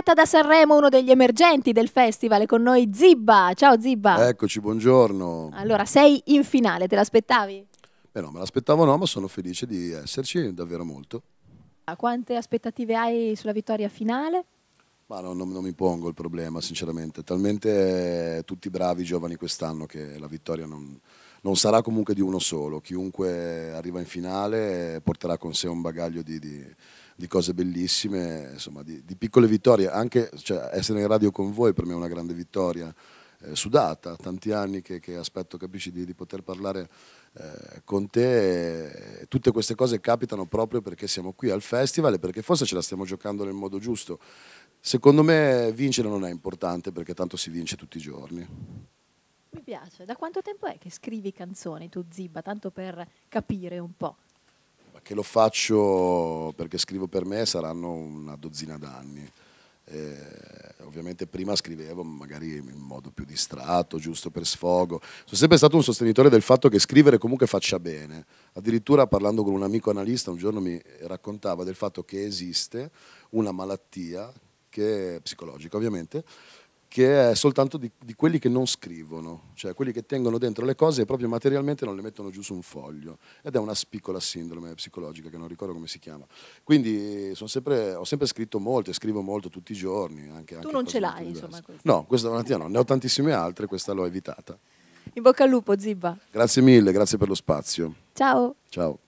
diretta da Sanremo uno degli emergenti del festival con noi Zibba. Ciao Zibba. Eccoci, buongiorno. Allora, sei in finale, te l'aspettavi? Beh no, me l'aspettavo no, ma sono felice di esserci davvero molto. Quante aspettative hai sulla vittoria finale? Ma non, non, non mi pongo il problema, sinceramente. Talmente eh, tutti bravi i giovani quest'anno che la vittoria non, non sarà comunque di uno solo. Chiunque arriva in finale eh, porterà con sé un bagaglio di, di, di cose bellissime, insomma, di, di, piccole vittorie. Anche cioè, essere in radio con voi per me è una grande vittoria. Eh, sudata, tanti anni che, che aspetto, capisci, di, poter parlare eh, con te. Tutte queste cose capitano proprio perché siamo qui al festival e perché forse ce la stiamo giocando nel modo giusto. Secondo me vincere non è importante perché tanto si vince tutti i giorni. Mi piace. Da quanto tempo è che scrivi canzoni tu, Zibba, tanto per capire un po'? Che lo faccio perché scrivo per me saranno una dozzina d'anni. Eh, ovviamente prima scrivevo magari in modo più distratto, giusto per sfogo. Sono sempre stato un sostenitore del fatto che scrivere comunque faccia bene. Addirittura parlando con un amico analista un giorno mi raccontava del fatto che esiste una malattia che, psicologica ovviamente, che è soltanto di, di, quelli che non scrivono, cioè quelli che tengono dentro le cose e proprio materialmente non le mettono giù su un foglio. Ed è una piccola sindrome psicologica che non ricordo come si chiama. Quindi sempre, ho sempre scritto molto e scrivo molto tutti i giorni. Anche, tu anche non ce l'hai, insomma. Questo. No, questa mattina no, ne ho tantissime altre, questa l'ho evitata. In bocca al lupo, Zibba. Grazie mille, grazie per lo spazio. Ciao. Ciao.